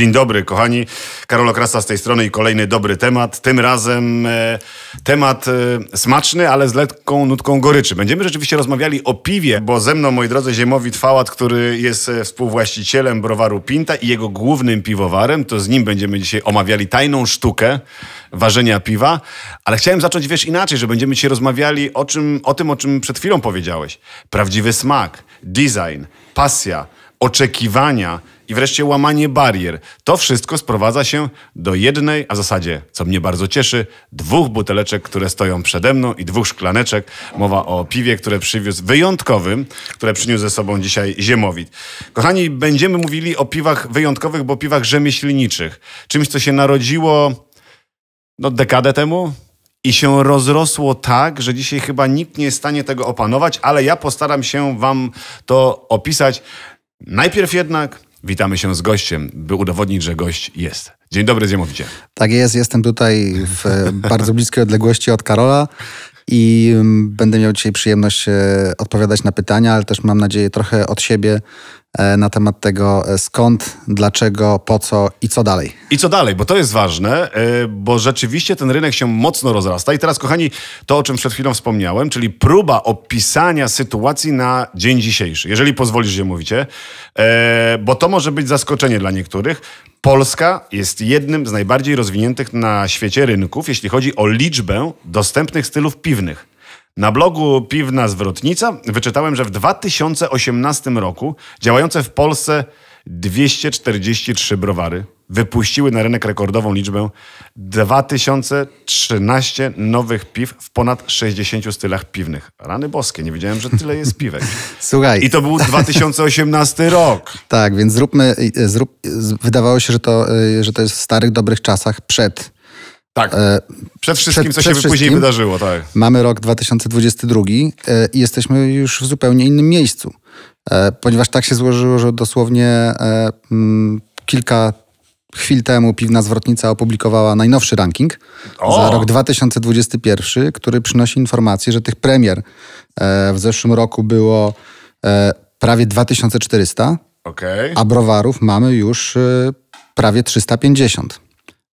Dzień dobry, kochani. Karol Krasa z tej strony i kolejny dobry temat. Tym razem e, temat e, smaczny, ale z lekką nutką goryczy. Będziemy rzeczywiście rozmawiali o piwie, bo ze mną, moi drodzy, Ziemowi Trwałat, który jest e, współwłaścicielem browaru Pinta i jego głównym piwowarem, to z nim będziemy dzisiaj omawiali tajną sztukę ważenia piwa. Ale chciałem zacząć, wiesz, inaczej, że będziemy dzisiaj rozmawiali o, czym, o tym, o czym przed chwilą powiedziałeś. Prawdziwy smak, design, pasja, oczekiwania – i wreszcie łamanie barier. To wszystko sprowadza się do jednej, a w zasadzie, co mnie bardzo cieszy, dwóch buteleczek, które stoją przede mną i dwóch szklaneczek. Mowa o piwie, które przywiózł wyjątkowym, które przyniósł ze sobą dzisiaj Ziemowit. Kochani, będziemy mówili o piwach wyjątkowych, bo piwach rzemieślniczych. Czymś, co się narodziło no, dekadę temu, i się rozrosło tak, że dzisiaj chyba nikt nie jest w stanie tego opanować, ale ja postaram się Wam to opisać. Najpierw jednak Witamy się z gościem, by udowodnić, że gość jest. Dzień dobry, Ziemowicie. Tak jest, jestem tutaj w e, bardzo bliskiej odległości od Karola i będę miał dzisiaj przyjemność e, odpowiadać na pytania, ale też mam nadzieję trochę od siebie e, na temat tego e, skąd, dlaczego, po co i co dalej. I co dalej, bo to jest ważne, bo rzeczywiście ten rynek się mocno rozrasta. I teraz, kochani, to o czym przed chwilą wspomniałem, czyli próba opisania sytuacji na dzień dzisiejszy, jeżeli pozwolisz, że mówicie, bo to może być zaskoczenie dla niektórych. Polska jest jednym z najbardziej rozwiniętych na świecie rynków, jeśli chodzi o liczbę dostępnych stylów piwnych. Na blogu Piwna Zwrotnica wyczytałem, że w 2018 roku działające w Polsce 243 browary wypuściły na rynek rekordową liczbę 2013 nowych piw w ponad 60 stylach piwnych. Rany boskie, nie wiedziałem, że tyle jest piwek. Słuchaj. I to był 2018 rok. Tak, więc zróbmy, e, zrób, e, wydawało się, że to, e, że to jest w starych, dobrych czasach przed tak. Przed wszystkim, przed, co przed się później wydarzyło, tak. Mamy rok 2022 i jesteśmy już w zupełnie innym miejscu. Ponieważ tak się złożyło, że dosłownie mm, kilka chwil temu Piwna Zwrotnica opublikowała najnowszy ranking o! za rok 2021, który przynosi informację, że tych premier e, w zeszłym roku było e, prawie 2400, okay. a browarów mamy już e, prawie 350.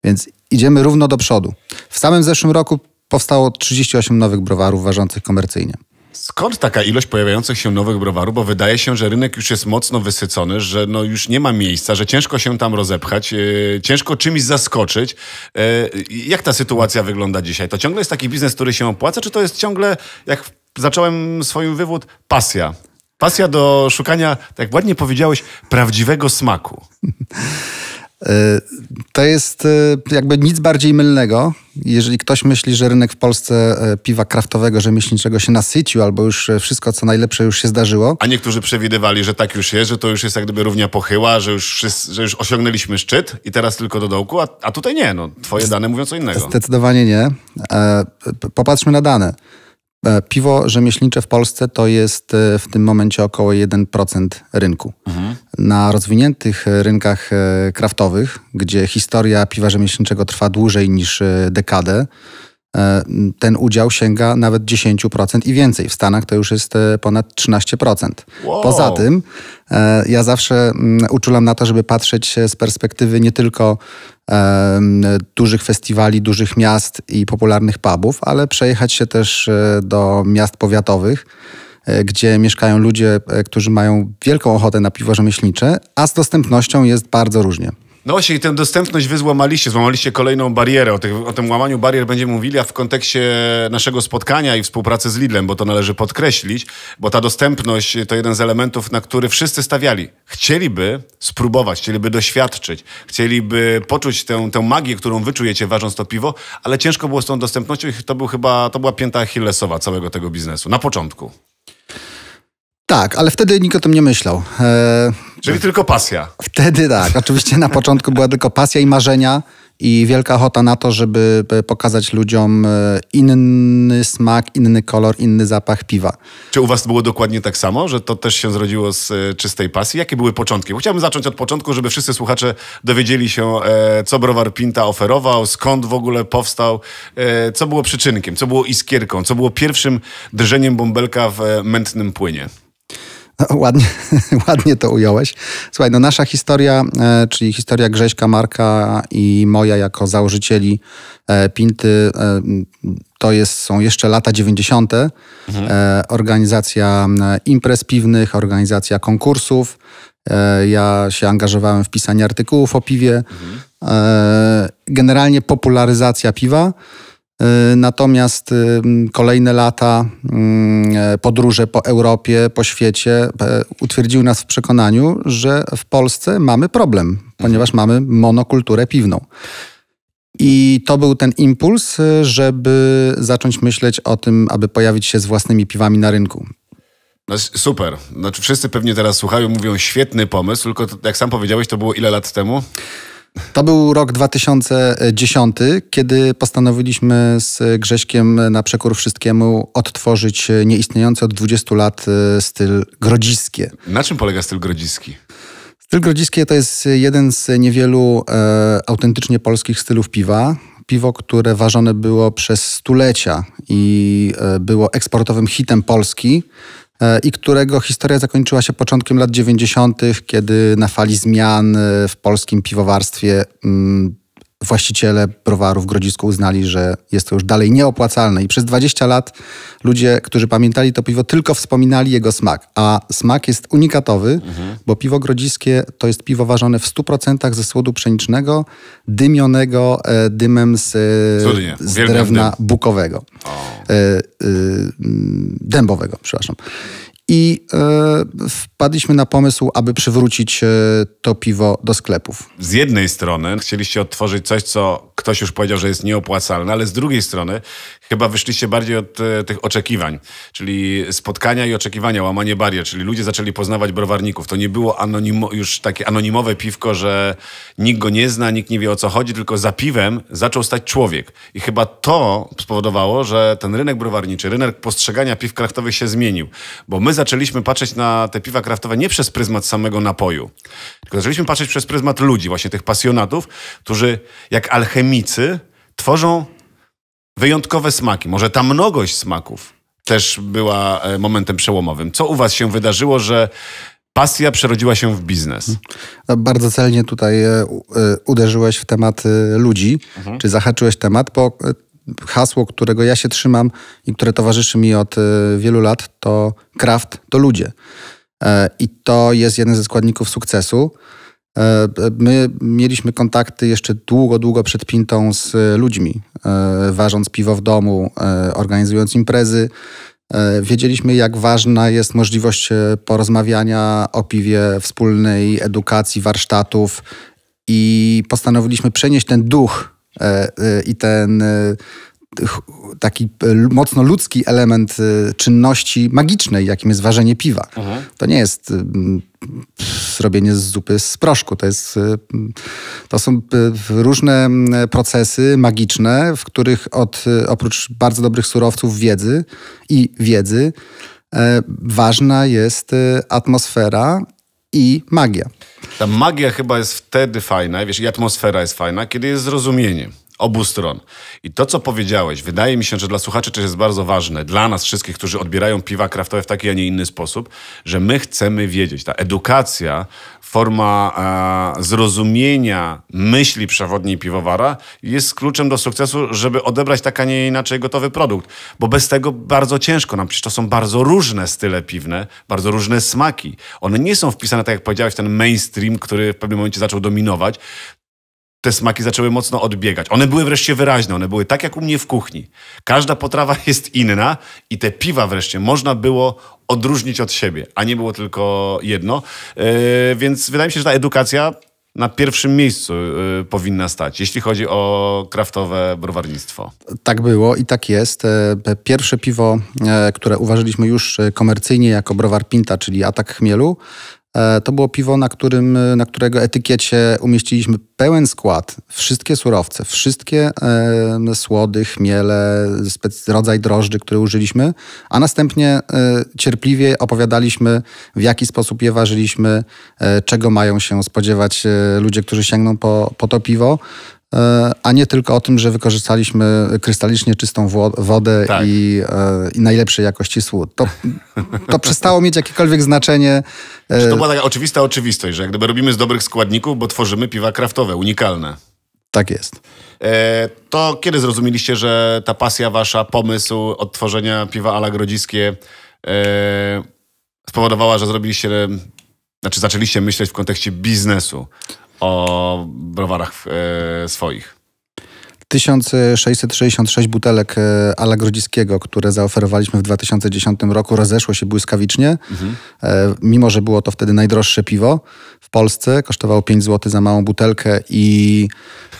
Więc idziemy równo do przodu. W samym zeszłym roku powstało 38 nowych browarów ważących komercyjnie. Skąd taka ilość pojawiających się nowych browarów? Bo wydaje się, że rynek już jest mocno wysycony, że no już nie ma miejsca, że ciężko się tam rozepchać, yy, ciężko czymś zaskoczyć. Yy, jak ta sytuacja wygląda dzisiaj? To ciągle jest taki biznes, który się opłaca, czy to jest ciągle, jak zacząłem swój wywód, pasja? Pasja do szukania, tak ładnie powiedziałeś, prawdziwego smaku. To jest e, jakby nic bardziej mylnego. Jeżeli ktoś myśli, że rynek w Polsce e, piwa kraftowego, rzemieślniczego się nasycił, albo już e, wszystko, co najlepsze, już się zdarzyło. A niektórzy przewidywali, że tak już jest, że to już jest jak gdyby równia pochyła, że już, że już osiągnęliśmy szczyt i teraz tylko do dołku, a, a tutaj nie. No, twoje dane mówią co innego. Zdecydowanie nie. Popatrzmy na dane. E, piwo rzemieślnicze w Polsce to jest e, w tym momencie około 1% rynku. Mhm. Na rozwiniętych rynkach e, kraftowych, gdzie historia piwa rzemieślniczego trwa dłużej niż dekadę, E, ten udział sięga nawet 10% i więcej. W Stanach to już jest e, ponad 13%. Wow. Poza tym e, ja zawsze mm, uczulam na to, żeby patrzeć z perspektywy nie tylko dużych festiwali, dużych miast i popularnych pubów, ale przejechać się też do miast powiatowych gdzie mieszkają ludzie, którzy mają wielką ochotę na piwo rzemieślnicze, a z dostępnością jest bardzo różnie. No właśnie, i tę dostępność wy złamaliście, złamaliście kolejną barierę. O, tych, o, tym łamaniu barier będziemy mówili, a w kontekście naszego spotkania i współpracy z Lidlem, bo to należy podkreślić, bo ta dostępność to jeden z elementów, na który wszyscy stawiali. Chcieliby spróbować, chcieliby doświadczyć, chcieliby poczuć tę, tę magię, którą wyczujecie ważąc to piwo, ale ciężko było z tą dostępnością i to, był chyba, to była pięta achillesowa całego tego biznesu na początku. Tak, ale wtedy nikt o tym nie myślał. E, Czyli tylko pasja. Wtedy tak. Oczywiście na początku była tylko pasja i marzenia i wielka ochota na to, żeby e, pokazać ludziom e, inny smak, inny kolor, inny zapach piwa. Czy u was było dokładnie tak samo, że to też się zrodziło z e, czystej pasji? Jakie były początki? Bo chciałbym zacząć od początku, żeby wszyscy słuchacze dowiedzieli się, co browar Pinta oferował, skąd w ogóle powstał, co było przyczynkiem, co było iskierką, co było pierwszym drżeniem bąbelka w mętnym płynie. ładnie, ładnie to ująłeś. Słuchaj, no nasza historia, e, czyli historia Grześka Marka i moja jako założycieli e, Pinty, e, to jest, są jeszcze lata 90. Mhm. Organizacja imprez piwnych, organizacja konkursów. Ja się angażowałem w pisanie artykułów o piwie. Mhm. Generalnie popularyzacja piwa. Y, natomiast kolejne lata e, podróże po Europie, po świecie e, utwierdziły nas w przekonaniu, że w Polsce mamy problem, mhm. ponieważ mamy monokulturę piwną. I to był ten impuls, y, żeby zacząć myśleć o tym, aby pojawić się z własnymi piwami na rynku. No, super. Znaczy, wszyscy pewnie teraz słuchają, mówią świetny pomysł, tylko jak sam powiedziałeś, to było ile lat temu? To był rok 2010, kiedy postanowiliśmy z Grześkiem na przekór wszystkiemu odtworzyć nieistniejący od 20 lat e, styl grodziskie. Na czym polega styl grodziski? Styl grodziskie to jest jeden z niewielu e, autentycznie polskich stylów piwa piwo, które ważone było przez stulecia i e, było eksportowym hitem Polski. E, i którego historia zakończyła się początkiem lat 90., kiedy na fali zmian e, w polskim piwowarstwie mm, właściciele browaru w Grodzisku uznali, że jest to już dalej nieopłacalne. I przez 20 lat ludzie, którzy pamiętali to piwo, tylko wspominali jego smak. A smak jest unikatowy, mhm. bo piwo grodziskie to jest piwo ważone w 100% ze słodu pszenicznego, dymionego e, dymem z, e, z drewna dym. bukowego. O. E, y, dębowego, przepraszam i e, wpadliśmy na pomysł, aby przywrócić e, to piwo do sklepów. Z jednej strony chcieliście odtworzyć coś, co ktoś już powiedział, że jest nieopłacalne, ale z drugiej strony chyba wyszliście bardziej od e, tych oczekiwań, czyli spotkania i oczekiwania, łamanie barier, czyli ludzie zaczęli poznawać browarników. To nie było anonimo, już takie anonimowe piwko, że nikt go nie zna, nikt nie wie o co chodzi, tylko za piwem zaczął stać człowiek. I chyba to spowodowało, że ten rynek browarniczy, rynek postrzegania piw kraftowych się zmienił, bo my zaczęliśmy patrzeć na te piwa kraftowe nie przez pryzmat samego napoju, tylko zaczęliśmy patrzeć przez pryzmat ludzi, właśnie tych pasjonatów, którzy jak alchemicy tworzą wyjątkowe smaki. Może ta mnogość smaków też była e, momentem przełomowym. Co u was się wydarzyło, że pasja przerodziła się w biznes. Bardzo celnie tutaj e, e, uderzyłeś w temat ludzi, mhm. czy zahaczyłeś temat, bo hasło, którego ja się trzymam i które towarzyszy mi od e, wielu lat, to kraft to ludzie. E, I to jest jeden ze składników sukcesu. E, my mieliśmy kontakty jeszcze długo, długo przed Pintą z ludźmi, ważąc piwo w domu, organizując imprezy. Wiedzieliśmy, jak ważna jest możliwość porozmawiania o piwie wspólnej, edukacji, warsztatów i postanowiliśmy przenieść ten duch E, e, i ten e, taki mocno ludzki element czynności magicznej, jakim jest ważenie piwa. Aha. To nie jest zrobienie z zupy z proszku. To, jest, to są różne procesy magiczne, w których od, oprócz bardzo dobrych surowców wiedzy i wiedzy, ważna jest atmosfera i magia. Ta magia chyba jest wtedy fajna, wiesz, i atmosfera jest fajna, kiedy jest zrozumienie obu stron. I to, co powiedziałeś, wydaje mi się, że dla słuchaczy też jest bardzo ważne, dla nas wszystkich, którzy odbierają piwa kraftowe w taki, a nie inny sposób, że my chcemy wiedzieć. Ta edukacja, forma e, zrozumienia myśli przewodniej piwowara jest kluczem do sukcesu, żeby odebrać tak, a nie inaczej gotowy produkt. Bo bez tego bardzo ciężko nam, przecież to są bardzo różne style piwne, bardzo różne smaki. One nie są wpisane, tak jak powiedziałeś, w ten mainstream, który w pewnym momencie zaczął dominować, te smaki zaczęły mocno odbiegać. One były wreszcie wyraźne, one były tak jak u mnie w kuchni. Każda potrawa jest inna i te piwa wreszcie można było odróżnić od siebie, a nie było tylko jedno. Yy, więc wydaje mi się, że ta edukacja na pierwszym miejscu e, powinna stać, jeśli chodzi o kraftowe browarnictwo. Tak było i tak jest. E, pierwsze piwo, które uważaliśmy już komercyjnie jako browar Pinta, czyli Atak Chmielu, E, to było piwo, na, którym, e, na którego etykiecie umieściliśmy pełen skład, wszystkie surowce, wszystkie e, słody, chmiele, spec- rodzaj drożdży, które użyliśmy, a następnie e, cierpliwie opowiadaliśmy, w jaki sposób je ważyliśmy, e, czego mają się spodziewać e, ludzie, którzy sięgną po, po to piwo. E, a nie tylko o tym, że wykorzystaliśmy krystalicznie czystą wodę tak. i, e, i, najlepszej jakości słód. To, to przestało mieć jakiekolwiek znaczenie. Że to była taka oczywista oczywistość, że jak gdyby robimy z dobrych składników, bo tworzymy piwa kraftowe, unikalne. Tak jest. E, to kiedy zrozumieliście, że ta pasja wasza, pomysł odtworzenia piwa ala grodziskie spowodowała, że zrobiliście, znaczy zaczęliście myśleć w kontekście biznesu, o browarach e, swoich. 1666 butelek e, Ala Grodziskiego, które zaoferowaliśmy w 2010 roku, rozeszło się błyskawicznie. Mhm. E, mimo, że było to wtedy najdroższe piwo w Polsce, kosztowało 5 zł za małą butelkę i,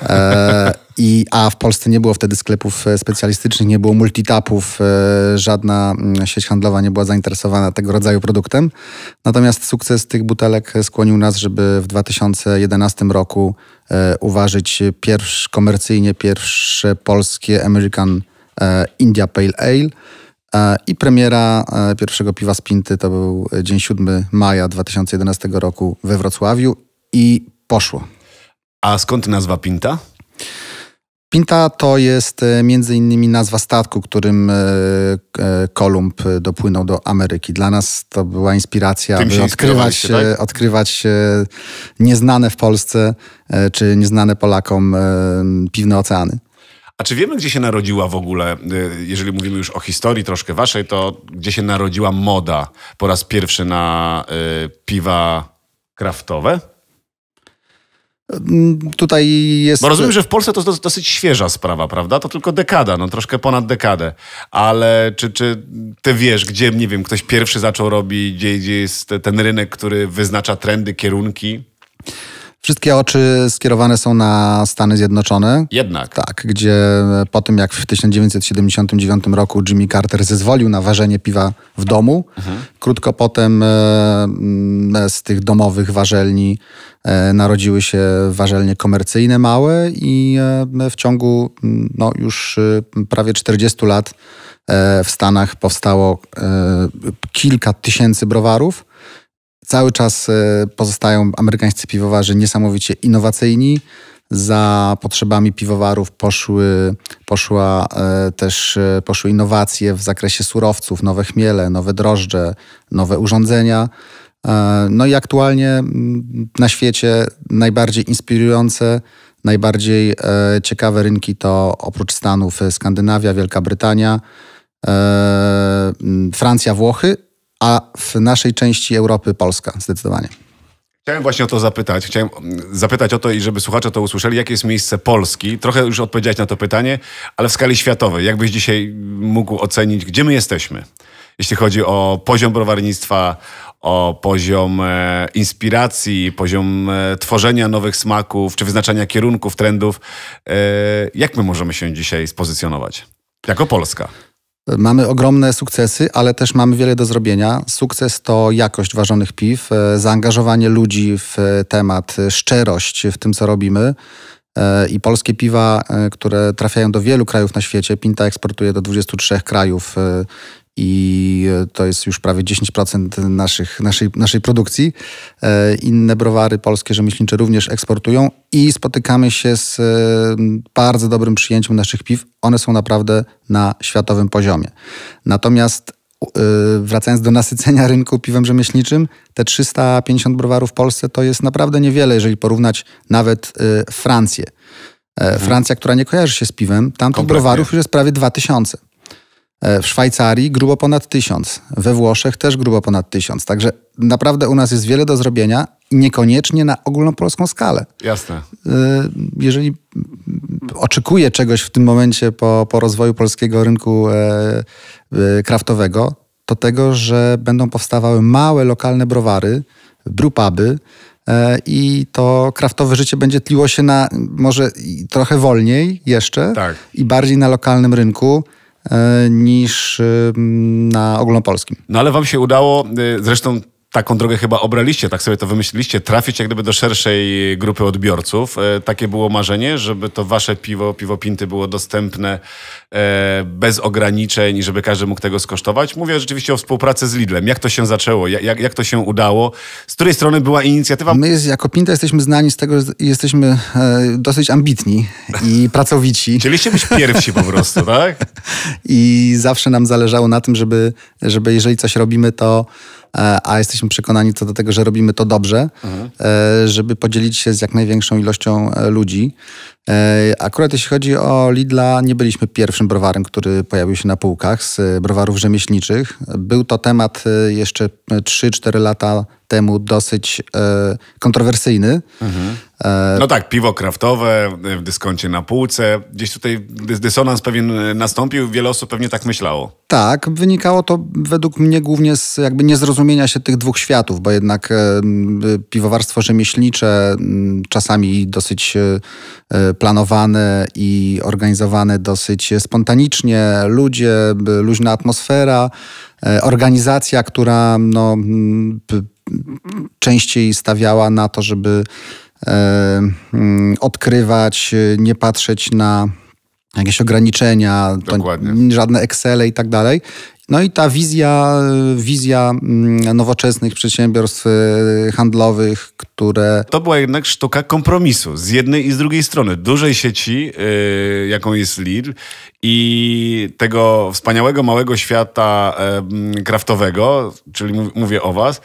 e, i, a w Polsce nie było wtedy sklepów e, specjalistycznych, nie było multitapów, e, żadna mm, sieć handlowa nie była zainteresowana tego rodzaju produktem. Natomiast sukces tych butelek skłonił nas, żeby w 2011 roku e, uważyć pierwsz komercyjnie pierwsze polskie American India Pale Ale. I premiera pierwszego piwa z Pinty to był dzień 7 maja 2011 roku we Wrocławiu i poszło. A skąd nazwa Pinta? Pinta to jest e, między innymi nazwa statku, którym e, e, Kolumb dopłynął do Ameryki. Dla nas to była inspiracja, aby odkrywać, tak? odkrywać nieznane w Polsce czy nieznane Polakom piwne oceany. A czy wiemy, gdzie się narodziła w ogóle, jeżeli mówimy już o historii troszkę waszej, to gdzie się narodziła moda po raz pierwszy na piwa kraftowe? Mm, tutaj jest. Bo rozumiem, że w Polsce to jest dosyć świeża sprawa, prawda? To tylko dekada, no troszkę ponad dekadę. Ale czy, czy ty wiesz, gdzie, nie wiem, ktoś pierwszy zaczął robić, gdzie, gdzie jest ten rynek, który wyznacza trendy, kierunki? Wszystkie oczy skierowane są na Stany Zjednoczone. Jednak. Tak, gdzie po tym jak w 1979 roku Jimmy Carter zezwolił na ważenie piwa w domu, mhm. krótko potem e, e, z tych domowych warzelni e, narodziły się warzelnie komercyjne małe i w ciągu no, już prawie 40 lat w Stanach powstało kilka tysięcy browarów Cały czas e, pozostają amerykańscy piwowarzy niesamowicie innowacyjni. Za potrzebami piwowarów poszły, poszła, e, też e, poszły innowacje w zakresie surowców, nowe chmiele, nowe drożdże, nowe urządzenia. No i aktualnie na świecie najbardziej inspirujące, najbardziej ciekawe rynki to oprócz Stanów Skandynawia, Wielka Brytania, Francja, Włochy, a w naszej części Europy Polska zdecydowanie. Chciałem właśnie o to zapytać. Chciałem mm, zapytać o to i żeby słuchacze to usłyszeli, jakie jest miejsce Polski. Trochę już odpowiedziałeś na to pytanie, ale w skali światowej. Jakbyś dzisiaj mógł ocenić, gdzie my jesteśmy? Jeśli chodzi o poziom browarnictwa, o poziom e, inspiracji, poziom e, tworzenia nowych smaków, czy wyznaczania kierunków, trendów. E, jak my możemy się dzisiaj spozycjonować jako Polska? Mamy ogromne sukcesy, ale też mamy wiele do zrobienia. Sukces to jakość ważonych piw, e, zaangażowanie ludzi w e, temat, e, szczerość w tym, co robimy. I polskie piwa, które trafiają do wielu krajów na świecie, Pinta eksportuje do 23 krajów i e, to jest już prawie 10% naszych, naszej, naszej produkcji. E, inne browary polskie rzemieślnicze również eksportują i spotykamy się z e, bardzo dobrym przyjęciem naszych piw. One są naprawdę na światowym poziomie. Natomiast wracając do nasycenia rynku piwem rzemieślniczym, te 350 browarów w Polsce to jest naprawdę niewiele, jeżeli porównać nawet Francję. Mhm. Francja, która nie kojarzy się z piwem, tam tych browarów już jest prawie 2000. E, w Szwajcarii grubo ponad tysiąc, we Włoszech też grubo ponad tysiąc. Także naprawdę u nas jest wiele do zrobienia, niekoniecznie na ogólnopolską skalę. Jasne. E, jeżeli oczekuję czegoś w tym momencie po, po rozwoju polskiego rynku e, kraftowego, to tego, że będą powstawały małe lokalne browary, brupaby, i to kraftowe życie będzie tliło się na może trochę wolniej jeszcze tak. i bardziej na lokalnym rynku. E, niż e, na ogólnopolskim. No ale wam się udało, e, zresztą taką drogę chyba obraliście, tak sobie to wymyśliliście, trafić jak gdyby do szerszej grupy odbiorców. E, takie było marzenie, żeby to wasze piwo, piwo Pinty było dostępne e, bez ograniczeń i żeby każdy mógł tego skosztować. Mówię rzeczywiście o współpracy z Lidlem. Jak to się zaczęło? Jak, jak to się udało? Z której strony była inicjatywa? My jako Pinta jesteśmy znani z tego, że jesteśmy e, dosyć ambitni i pracowici. Chcieliście być pierwsi po prostu, tak? I zawsze nam zależało na tym, żeby, żeby jeżeli coś robimy, to E, a jesteśmy przekonani co do tego, że robimy to dobrze, mhm. E, żeby podzielić się z jak największą ilością e, ludzi. Akurat jeśli chodzi o Lidla, nie byliśmy pierwszym browarem, który pojawił się na półkach z browarów rzemieślniczych. Był to temat jeszcze 3-4 lata temu dosyć e, kontrowersyjny. Mhm. E, no tak, piwo kraftowe e, w dyskoncie na półce. Gdzieś tutaj dysonans pewien e, nastąpił, wiele osób pewnie tak myślało. Tak, wynikało to według mnie głównie z jakby niezrozumienia się tych dwóch światów, bo jednak e, piwowarstwo rzemieślnicze czasami dosyć e, planowane i organizowane dosyć spontanicznie, ludzie, luźna atmosfera organizacja, która no, częściej stawiała na to, żeby e, mm, odkrywać, e, nie patrzeć na jakieś ograniczenia, to, żadne Excel i tak dalej. No i ta wizja, wizja mm, nowoczesnych przedsiębiorstw e, handlowych, które. To była jednak sztuka kompromisu z jednej i z drugiej strony. Dużej sieci, yy, jaką jest Lidl, i tego wspaniałego małego świata yy, kraftowego, czyli mówię o Was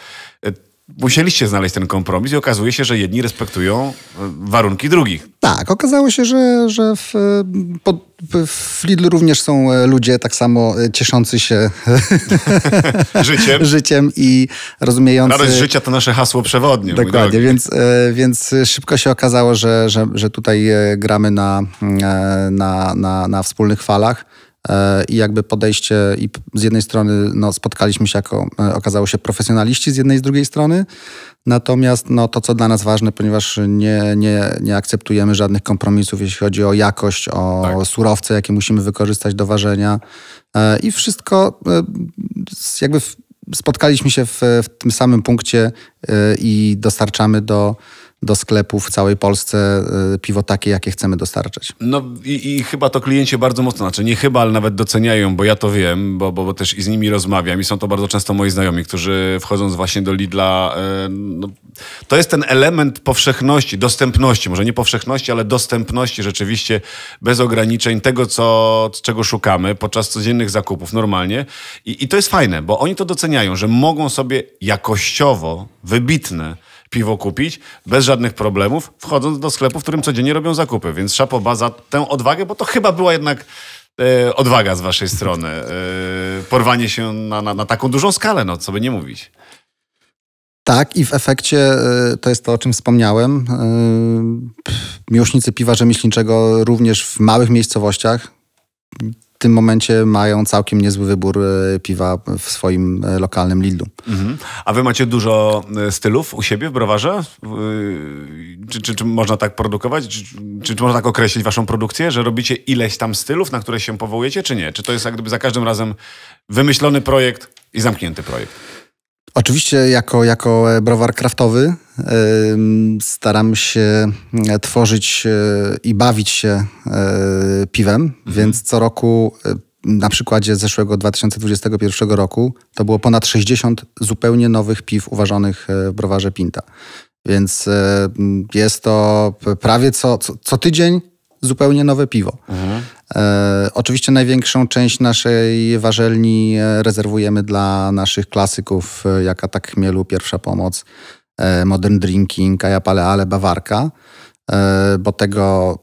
musieliście znaleźć ten kompromis i okazuje się, że jedni respektują e, warunki drugich. Tak, okazało się, że, że w, e, pod, w Lidlu również są e, ludzie tak samo cieszący się życiem. życiem i rozumiejący... Radość życia to nasze hasło przewodnie. Dokładnie, więc, więc szybko się okazało, że, że, że tutaj gramy na, na, na, na wspólnych falach. E, i jakby podejście i z jednej strony no, spotkaliśmy się jako, e, okazało się, profesjonaliści z jednej i z drugiej strony, natomiast no, to, co dla nas ważne, ponieważ nie, nie, nie akceptujemy żadnych kompromisów, jeśli chodzi o jakość, o tak. surowce, jakie musimy wykorzystać do ważenia e, i wszystko jakby spotkaliśmy się w, w tym samym punkcie i dostarczamy do do sklepów w całej Polsce y, piwo takie, jakie chcemy dostarczyć. No i, i chyba to klienci bardzo mocno, znaczy nie chyba, ale nawet doceniają, bo ja to wiem, bo, bo, bo też i z nimi rozmawiam i są to bardzo często moi znajomi, którzy wchodząc właśnie do Lidla, y, no, to jest ten element powszechności, dostępności, może nie powszechności, ale dostępności rzeczywiście bez ograniczeń tego, co, czego szukamy podczas codziennych zakupów normalnie I, i to jest fajne, bo oni to doceniają, że mogą sobie jakościowo wybitne piwo kupić bez żadnych problemów, wchodząc do sklepu, w którym codziennie robią zakupy. Więc szapoba za tę odwagę, bo to chyba była jednak e, odwaga z waszej strony. E, porwanie się na, na, na taką dużą skalę, no co by nie mówić. Tak, i w efekcie e, to jest to, o czym wspomniałem. E, miłośnicy piwa rzemieślniczego również w małych miejscowościach tym momencie mają całkiem niezły wybór e, piwa w swoim e, lokalnym Lidlu. Mhm. A wy macie dużo e, stylów u siebie w browarze? Czy, czy, czy można tak produkować? Czy, czy, czy, można tak określić waszą produkcję, że robicie ileś tam stylów, na które się powołujecie, czy nie? Czy to jest jak gdyby za każdym razem wymyślony projekt i zamknięty projekt? Oczywiście jako, jako browar kraftowy staram się e, tworzyć e, i bawić się e, piwem, mhm. więc co roku na przykładzie zeszłego 2021 roku to było ponad 60 zupełnie nowych piw uważanych w browarze Pinta. Więc jest to prawie co, co, co tydzień zupełnie nowe piwo. Mhm. E, oczywiście największą część naszej warzelni e, rezerwujemy dla naszych klasyków, e, jak atak chmielu, pierwsza pomoc, modern drinking, kaja ale bawarka, bo tego,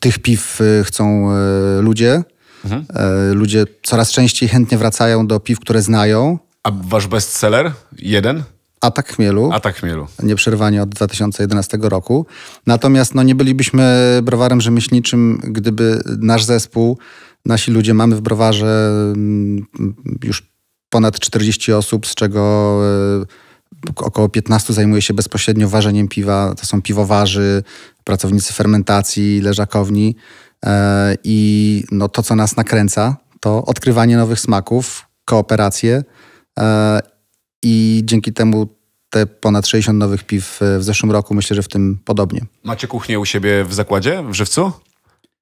tych piw chcą ludzie. Mhm. Ludzie coraz częściej chętnie wracają do piw, które znają. A wasz bestseller? Jeden? Atak Chmielu. Atak Chmielu. Nieprzerwanie od 2011 roku. Natomiast no, nie bylibyśmy browarem rzemieślniczym, gdyby nasz zespół, nasi ludzie, mamy w browarze mm, już ponad 40 osób, z czego e, około 15 zajmuje się bezpośrednio ważeniem piwa. To są piwowarzy, pracownicy fermentacji, leżakowni. E, I no, to, co nas nakręca, to odkrywanie nowych smaków, kooperacje e, i dzięki temu te ponad 60 nowych piw e, w zeszłym roku, myślę, że w tym podobnie. Macie kuchnię u siebie w zakładzie, w Żywcu?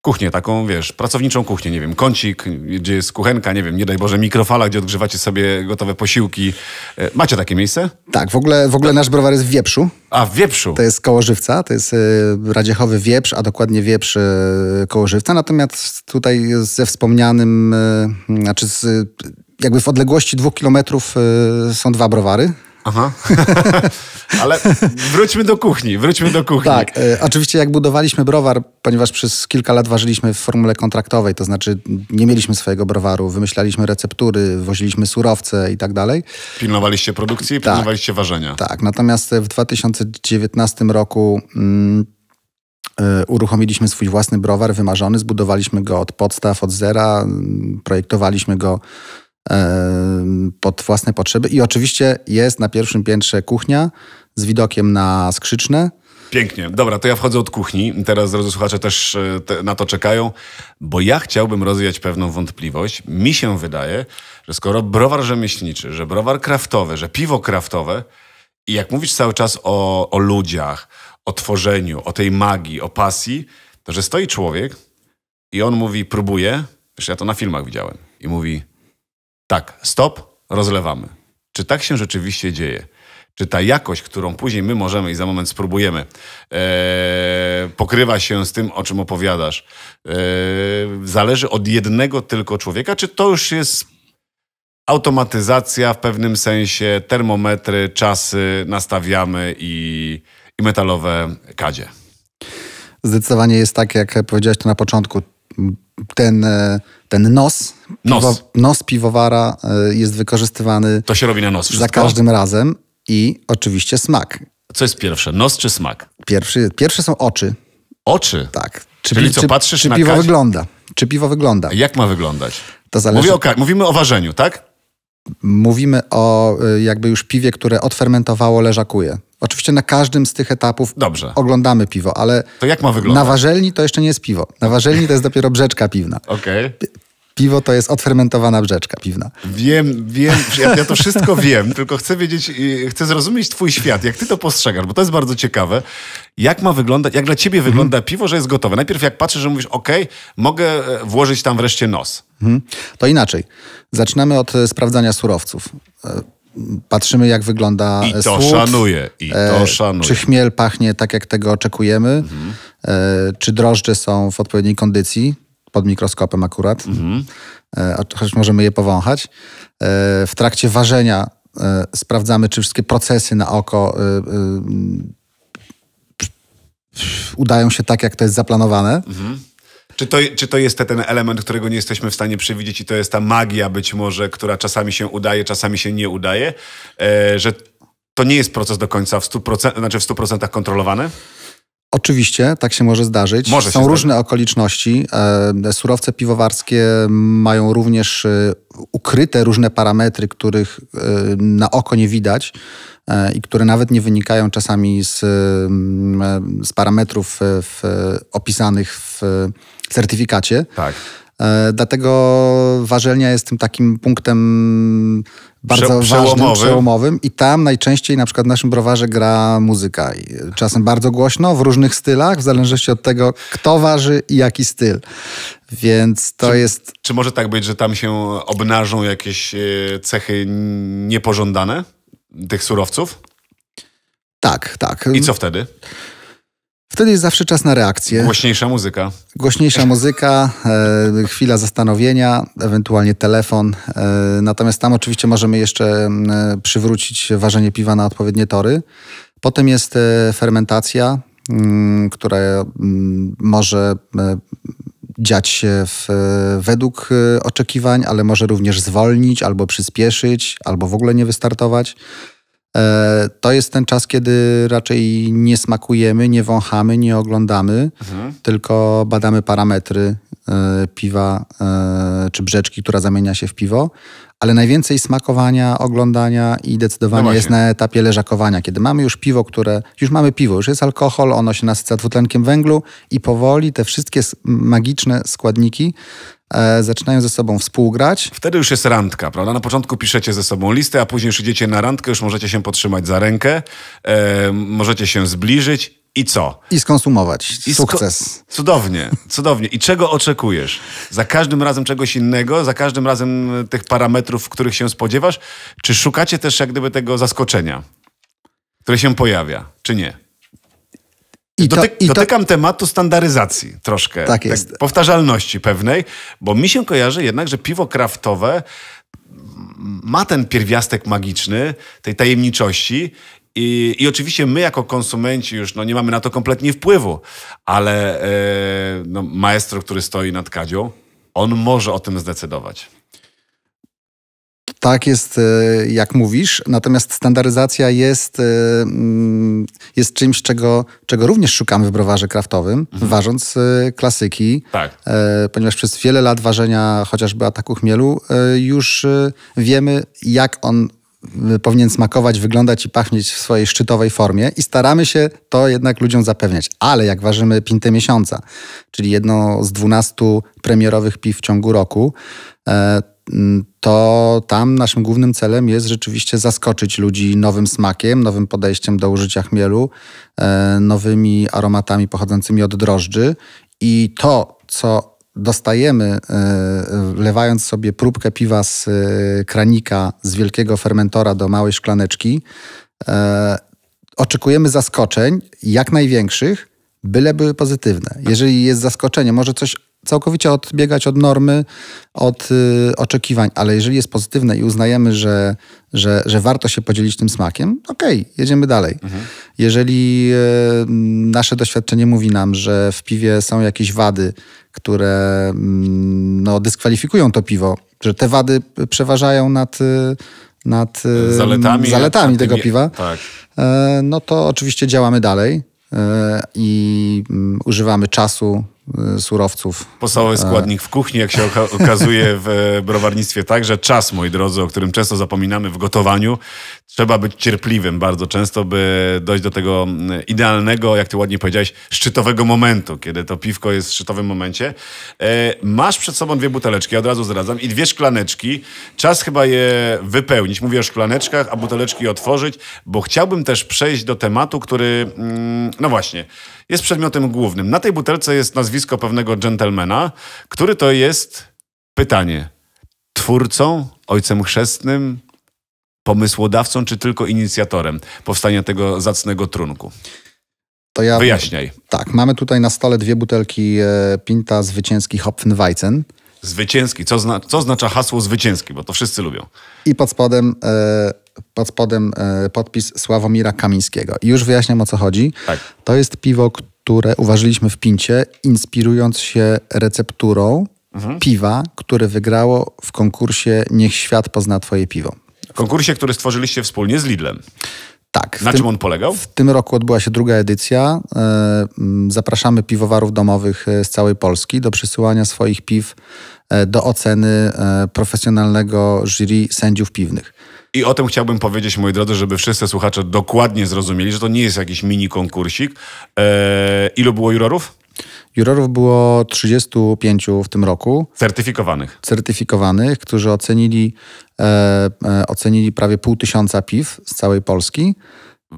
kuchnię taką, wiesz, pracowniczą kuchnię, nie wiem, kącik, gdzie jest kuchenka, nie wiem, nie daj Boże, mikrofala, gdzie odgrzewacie sobie gotowe posiłki. E, macie takie miejsce? Tak, w ogóle, w ogóle nasz browar jest w Wieprzu. A, w Wieprzu. To jest kołożywca, to jest e, radziechowy Wieprz, a dokładnie Wieprz kołożywca. Natomiast tutaj ze wspomnianym, znaczy z jakby w odległości dwóch kilometrów y, są dwa browary. Aha. Ale wróćmy do kuchni, wróćmy do kuchni. Tak, e, oczywiście jak budowaliśmy browar, ponieważ przez kilka lat ważyliśmy w formule kontraktowej, to znaczy nie mieliśmy swojego browaru, wymyślaliśmy receptury, woziliśmy surowce i tak dalej. Pilnowaliście produkcji, tak, pilnowaliście ważenia. Tak, natomiast w 2019 roku mm, y, uruchomiliśmy swój własny browar wymarzony, zbudowaliśmy go od podstaw, od zera, mm, projektowaliśmy go pod własne potrzeby. I oczywiście jest na pierwszym piętrze kuchnia z widokiem na skrzyczne. Pięknie. Dobra, to ja wchodzę od kuchni. Teraz, drodzy słuchacze, też e, te, na to czekają, bo ja chciałbym rozwiać pewną wątpliwość. Mi się wydaje, że skoro browar rzemieślniczy, że browar kraftowy, że piwo kraftowe i jak mówisz cały czas o, o ludziach, o tworzeniu, o tej magii, o pasji, to że stoi człowiek i on mówi, próbuje, wiesz, ja to na filmach widziałem, i mówi, tak, stop, rozlewamy. Czy tak się rzeczywiście dzieje? Czy ta jakość, którą później my możemy i za moment spróbujemy, e, pokrywa się z tym, o czym opowiadasz, e, zależy od jednego tylko człowieka? Czy to już jest automatyzacja w pewnym sensie, termometry, czasy nastawiamy i, i metalowe kadzie? Zdecydowanie jest tak, jak powiedziałeś to na początku ten, e, ten nos, nos. Piwo, nos piwowara e, jest wykorzystywany. To się robi na nos. Wszystko? Za każdym razem i oczywiście smak. Co jest pierwsze, nos czy smak? Pierwszy, pierwsze są oczy. Oczy? Tak. Czy, Czyli co, czy, patrzysz czy, na piwo wygląda? Czy piwo wygląda? A jak ma wyglądać? To zależy. o, mówimy o ważeniu, tak? Mówimy o e, jakby już piwie, które odfermentowało, leżakuje. Oczywiście na każdym z tych etapów Dobrze. oglądamy piwo, ale. To jak ma wyglądać? Na warzelni to jeszcze nie jest piwo. Na warzelni to jest dopiero brzeczka piwna. Okej. Okay. Piwo to jest odfermentowana brzeczka piwna. Wiem, wiem, ja, ja to wszystko wiem, tylko chcę wiedzieć, chcę zrozumieć twój świat, jak ty to postrzegasz, bo to jest bardzo ciekawe. Jak ma wyglądać, jak dla ciebie mhm. wygląda mm. piwo, że jest gotowe? Najpierw jak patrzysz, że mówisz, ok, mogę e, włożyć tam wreszcie nos. Mhm. To inaczej. Zaczynamy od e, sprawdzania surowców. E, patrzymy, jak wygląda I to słup, i to e, szanuje. Czy chmiel pachnie tak, jak tego oczekujemy, mhm. E, czy drożdże są w odpowiedniej kondycji, pod mikroskopem akurat, mhm. E, choć możemy je powąchać. W trakcie ważenia sprawdzamy, czy wszystkie procesy na oko udają się tak, jak to jest zaplanowane. Mhm. Czy to, czy to jest ten element, którego nie jesteśmy w stanie przewidzieć i to jest ta magia być może, która czasami się udaje, czasami się nie udaje, e, że to nie jest proces do końca w 100%, znaczy w 100% kontrolowany? Oczywiście, tak się może zdarzyć. Może Są różne okoliczności. E, surowce piwowarskie mają również e, ukryte różne parametry, których na oko nie widać i które nawet nie wynikają czasami z, mm, z parametrów w, opisanych w certyfikacie. Tak. E, dlatego warzelnia jest tym takim punktem bardzo Przełomowy. ważnym, przełomowym i tam najczęściej na przykład w naszym browarze gra muzyka. I czasem bardzo głośno, w różnych stylach, w zależności od tego, kto waży i jaki styl. Więc to czy, jest... Czy może tak być, że tam się obnażą jakieś e, cechy niepożądane tych surowców? Tak, tak. I co wtedy? Wtedy jest zawsze czas na reakcję. Głośniejsza muzyka. Głośniejsza muzyka, e, chwila zastanowienia, ewentualnie telefon. E, natomiast tam oczywiście możemy jeszcze mm, e, przywrócić ważenie piwa na odpowiednie tory. Potem jest e, fermentacja, mm, która mm, może m, e, dziać się w, według oczekiwań, ale może również zwolnić albo przyspieszyć, albo w ogóle nie wystartować. E, to jest ten czas, kiedy raczej nie smakujemy, nie wąchamy, nie oglądamy, mhm. tylko badamy parametry e, piwa e, czy brzeczki, która zamienia się w piwo. Ale najwięcej smakowania, oglądania i decydowania no jest na etapie leżakowania, kiedy mamy już piwo, które. Już mamy piwo, już jest alkohol, ono się nasyca dwutlenkiem węglu i powoli te wszystkie magiczne składniki e, zaczynają ze sobą współgrać. Wtedy już jest randka, prawda? Na początku piszecie ze sobą listę, a później już idziecie na randkę, już możecie się potrzymać za rękę, e, możecie się zbliżyć i co? I skonsumować. I Sukces. Cudownie, cudownie. I czego oczekujesz? Za każdym razem czegoś innego, za każdym razem e, tych parametrów, których się spodziewasz? Czy szukacie też jak gdyby tego zaskoczenia, które się pojawia, czy nie? I to, Dotyk, i to, dotykam tematu standaryzacji troszkę. Tak, tak jest. Tak, powtarzalności pewnej, bo mi się kojarzy jednak, że piwo kraftowe ma ten pierwiastek magiczny, tej tajemniczości i, I, oczywiście my jako konsumenci już no, nie mamy na to kompletnie wpływu, ale yy, no, maestro, który stoi nad Kadzią, on może o tym zdecydować. Tak jest, e, jak mówisz, natomiast standaryzacja jest, e, mm, jest czymś, czego, czego również szukamy w browarze kraftowym, mhm. ważąc e, klasyki. Tak. Ponieważ przez wiele lat ważenia chociażby ataku chmielu już wiemy, jak on powinien smakować, wyglądać i pachnieć w swojej szczytowej formie i staramy się to jednak ludziom zapewniać. Ale jak ważymy pintę miesiąca, czyli jedno z dwunastu premierowych piw w ciągu roku, Mm, to tam naszym głównym celem jest rzeczywiście zaskoczyć ludzi nowym smakiem, nowym podejściem do użycia chmielu, e, nowymi aromatami pochodzącymi od drożdży. I to, co dostajemy, e, wlewając sobie próbkę piwa z e, kranika, z wielkiego fermentora do małej szklaneczki, oczekujemy zaskoczeń, jak największych, byle były pozytywne. Jeżeli jest zaskoczenie, może coś całkowicie odbiegać od normy, od y, oczekiwań, ale jeżeli jest pozytywne i uznajemy, że, że, że warto się podzielić tym smakiem, okej, okay, jedziemy dalej. Mhm. Jeżeli y, nasze doświadczenie mówi nam, że w piwie są jakieś wady, które y, no, dyskwalifikują to piwo, że te wady przeważają nad, y, nad y, zaletami, zaletami tego tymi, piwa, tak. E, no to oczywiście działamy dalej e, i mm, używamy czasu, Y, surowców. Podstawowy e, składnik w kuchni, jak się okazuje w e, browarnictwie także. Czas, moi drodzy, o którym często zapominamy w gotowaniu. Trzeba być cierpliwym bardzo często, by dojść do tego mm, idealnego, jak ty ładnie powiedziałeś, szczytowego momentu, kiedy to piwko jest w szczytowym momencie. E, masz przed sobą dwie buteleczki, od razu zdradzam, i dwie szklaneczki. Czas chyba je wypełnić. Mówię o szklaneczkach, a buteleczki otworzyć, bo chciałbym też przejść do tematu, który... Mm, no właśnie jest przedmiotem głównym. Na tej butelce jest nazwisko pewnego dżentelmena, który to jest pytanie: twórcą, ojcem chrzestnym, pomysłodawcą, czy tylko inicjatorem powstania tego zacnego trunku? To ja, Wyjaśniaj. Tak, mamy tutaj na stole dwie butelki e, Pinta zwycięski Hopfenweizen. Zwycięski, co, zna, co oznacza hasło zwycięski, bo to wszyscy lubią. I pod spodem e, pod spodem e, podpis Sławomira Kamińskiego. I już wyjaśniam o co chodzi. Tak. To jest piwo, które uważyliśmy w Pincie, inspirując się recepturą mhm. piwa, które wygrało w konkursie Niech świat pozna twoje piwo. W konkursie, który stworzyliście wspólnie z Lidlem. Tak. Na czym on polegał? W tym roku odbyła się druga edycja. E, zapraszamy piwowarów domowych e, z całej Polski do przysyłania swoich piw e, do oceny profesjonalnego jury sędziów piwnych. I o tym chciałbym powiedzieć, moi drodzy, żeby wszyscy słuchacze dokładnie zrozumieli, że to nie jest jakiś mini konkursik. Eee, ilu było jurorów? Jurorów było 35 w tym roku. Certyfikowanych. Certyfikowanych, którzy ocenili, e, e, ocenili prawie pół tysiąca piw z całej Polski.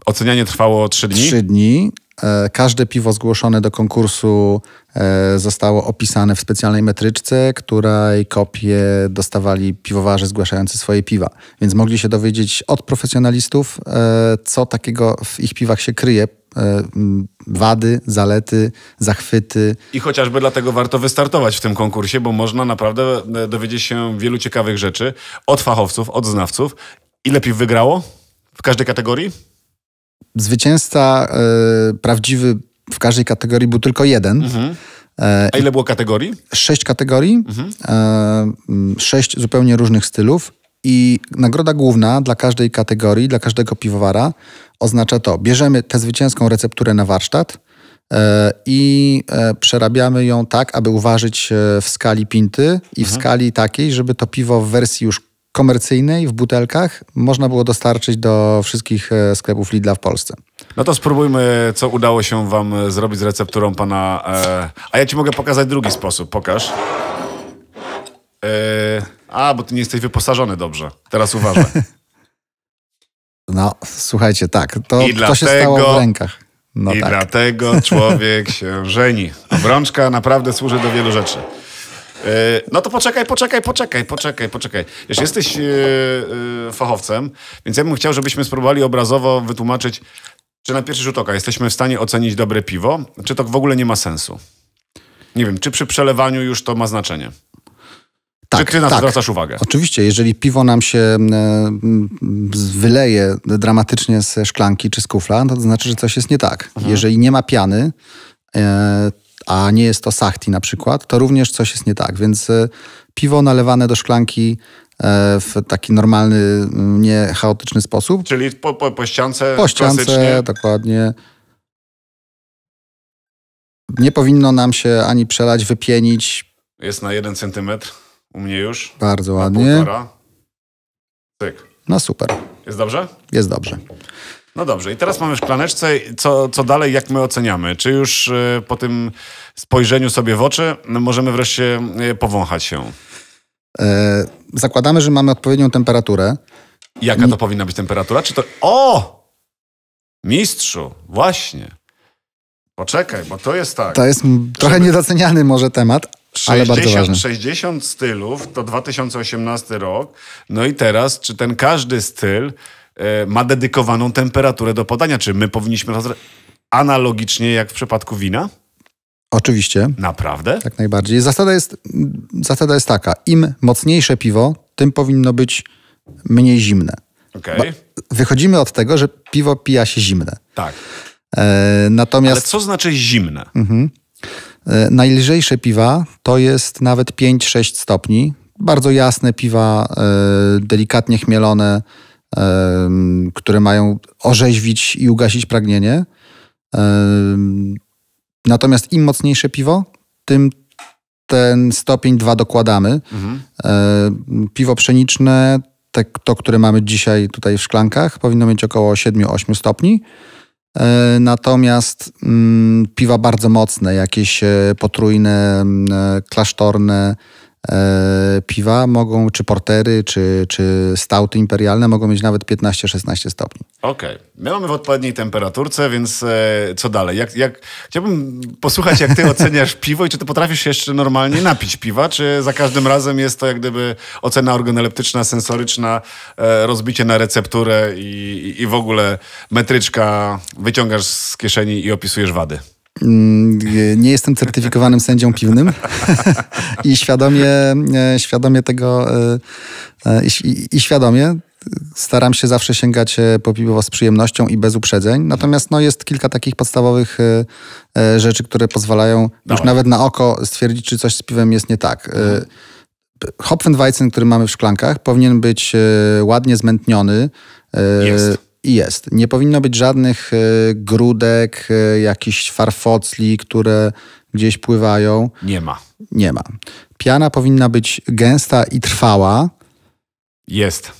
Ocenianie trwało 3 dni? 3 dni. E, każde piwo zgłoszone do konkursu e, zostało opisane w specjalnej metryczce, której kopie dostawali piwowarzy zgłaszający swoje piwa. Więc mogli się dowiedzieć od profesjonalistów, e, co takiego w ich piwach się kryje E, wady, zalety, zachwyty. I chociażby dlatego warto wystartować w tym konkursie, bo można naprawdę e, dowiedzieć się wielu ciekawych rzeczy od fachowców, od znawców. Ile piw wygrało w każdej kategorii? Zwycięzca y, prawdziwy w każdej kategorii był tylko jeden. Mhm. A ile było kategorii? Sześć kategorii, mhm. y, sześć zupełnie różnych stylów. I nagroda główna dla każdej kategorii, dla każdego piwowara oznacza to, bierzemy tę zwycięską recepturę na warsztat e, i e, przerabiamy ją tak, aby uważyć e, w skali pinty i mhm. w skali takiej, żeby to piwo w wersji już komercyjnej w butelkach można było dostarczyć do wszystkich sklepów Lidla w Polsce. No to spróbujmy, co udało się wam zrobić z recepturą pana... E... A ja ci mogę pokazać drugi sposób. Pokaż. E... A, bo ty nie jesteś wyposażony dobrze. Teraz uważaj. No, słuchajcie, tak. To, I to się stało w rękach. No I tak. dlatego człowiek się żeni. Obrączka naprawdę służy do wielu rzeczy. E, no to poczekaj, poczekaj, poczekaj, poczekaj, poczekaj. Wiesz, jesteś e, e, fachowcem, więc ja bym chciał, żebyśmy spróbowali obrazowo wytłumaczyć, czy na pierwszy rzut oka jesteśmy w stanie ocenić dobre piwo, czy to w ogóle nie ma sensu. Nie wiem, czy przy przelewaniu już to ma znaczenie. Tak, Czy ty na to tak. zwracasz uwagę? Oczywiście, jeżeli piwo nam się e, wyleje dramatycznie ze szklanki czy z kufla, no to znaczy, że coś jest nie tak. Mhm. Jeżeli nie ma piany, e, a nie jest to sachti na przykład, to również coś jest nie tak. Więc e, piwo nalewane do szklanki w taki normalny, nie chaotyczny sposób. Czyli po, po, po ściance Po ściance, dokładnie. Nie powinno nam się ani przelać, wypienić. Jest na jeden centymetr. U mnie już. Bardzo ładnie. Półtora. Cyk. No super. Jest dobrze? Jest dobrze. No dobrze, i teraz mamy w szklaneczce, co, co dalej, jak my oceniamy? Czy już e, po tym spojrzeniu sobie w oczy no możemy wreszcie e, powąchać się? E, zakładamy, że mamy odpowiednią temperaturę. Jaka to powinna być temperatura? Czy to. O! Mistrzu, właśnie. Poczekaj, bo to jest tak. To jest trochę żeby... niedoceniany może temat, ale 60, 60 stylów to 2018 rok. No i teraz, czy ten każdy styl e, ma dedykowaną temperaturę do podania? Czy my powinniśmy analogicznie jak w przypadku wina? Oczywiście. Naprawdę? Tak najbardziej. Zasada jest, zasada jest taka: im mocniejsze piwo, tym powinno być mniej zimne. Okay. Wychodzimy od tego, że piwo pija się zimne. Tak. E, natomiast. Ale co znaczy zimne? Mhm. E, najlżejsze piwa to jest nawet 5-6 stopni. Bardzo jasne piwa, e, delikatnie chmielone, e, które mają orzeźwić i ugasić pragnienie. Natomiast im mocniejsze piwo, tym ten stopień 2 dokładamy. Mhm. Piwo pszeniczne, te, to które mamy dzisiaj tutaj w szklankach, powinno mieć około 7-8 stopni. E, natomiast mm, piwa bardzo mocne, jakieś e, potrójne, mm, e, klasztorne, E, piwa mogą, czy portery, czy, czy stauty imperialne mogą mieć nawet 15-16 stopni. Okej. Okay. My mamy w odpowiedniej temperaturce, więc e, co dalej? Jak, jak, chciałbym posłuchać, jak ty oceniasz piwo i czy ty potrafisz jeszcze normalnie napić piwa, czy za każdym razem jest to jak gdyby ocena organoleptyczna, sensoryczna, e, rozbicie na recepturę i, i w ogóle metryczka, wyciągasz z kieszeni i opisujesz wady? Mm, nie jestem certyfikowanym sędzią piwnym i świadomie, e, świadomie tego e, e, i, świadomie staram się zawsze sięgać po piwo z przyjemnością i bez uprzedzeń. Natomiast no, jest kilka takich podstawowych rzeczy, które pozwalają Dawaj. już nawet na oko stwierdzić, czy coś z piwem jest nie tak. Hopfenweizen, który mamy w szklankach, powinien być ładnie zmętniony. Jest jest. Nie powinno być żadnych e, grudek, e, jakichś farfocli, które gdzieś pływają. Nie ma. Nie ma. Piana powinna być gęsta i trwała. Jest.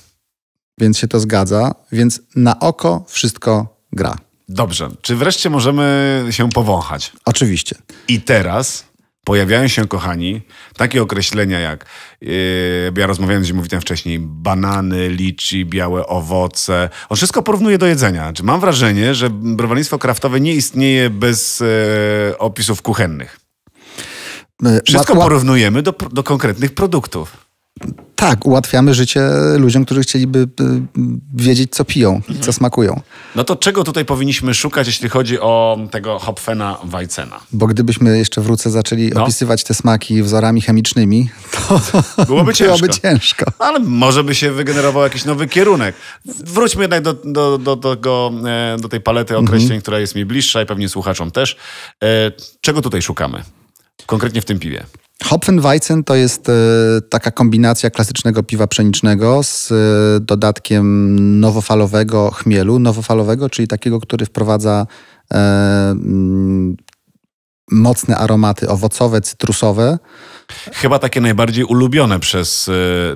Więc się to zgadza. Więc na oko wszystko gra. Dobrze. Czy wreszcie możemy się powąchać? Oczywiście. I teraz pojawiają się, kochani, takie określenia jak, yy, ja rozmawiałem z mówiłem wcześniej, banany, liczy, białe owoce. On wszystko porównuje do jedzenia. Czy znaczy, mam wrażenie, że browarnictwo kraftowe nie istnieje bez yy, opisów kuchennych. Yy, wszystko porównujemy do, do konkretnych produktów. Tak, ułatwiamy życie ludziom, którzy chcieliby y, y, wiedzieć, co piją co smakują. No to czego tutaj powinniśmy szukać, jeśli chodzi o tego Hopfena Weizena? Bo gdybyśmy jeszcze wrócę zaczęli no. opisywać te smaki wzorami chemicznymi, to byłoby ciężko. byłoby ciężko. No ale może by się wygenerował jakiś nowy kierunek. Wróćmy jednak do, do, do, do, e, do tej palety mhm. określeń, mhm. która jest mi bliższa i pewnie słuchaczom też. E, czego tutaj szukamy? Konkretnie w tym piwie. Hopfenweizen to jest e, taka kombinacja klasycznego piwa pszenicznego z e, dodatkiem nowofalowego chmielu. Nowofalowego, czyli takiego, który wprowadza e, mm, mocne aromaty owocowe, cytrusowe. Chyba takie najbardziej ulubione przez,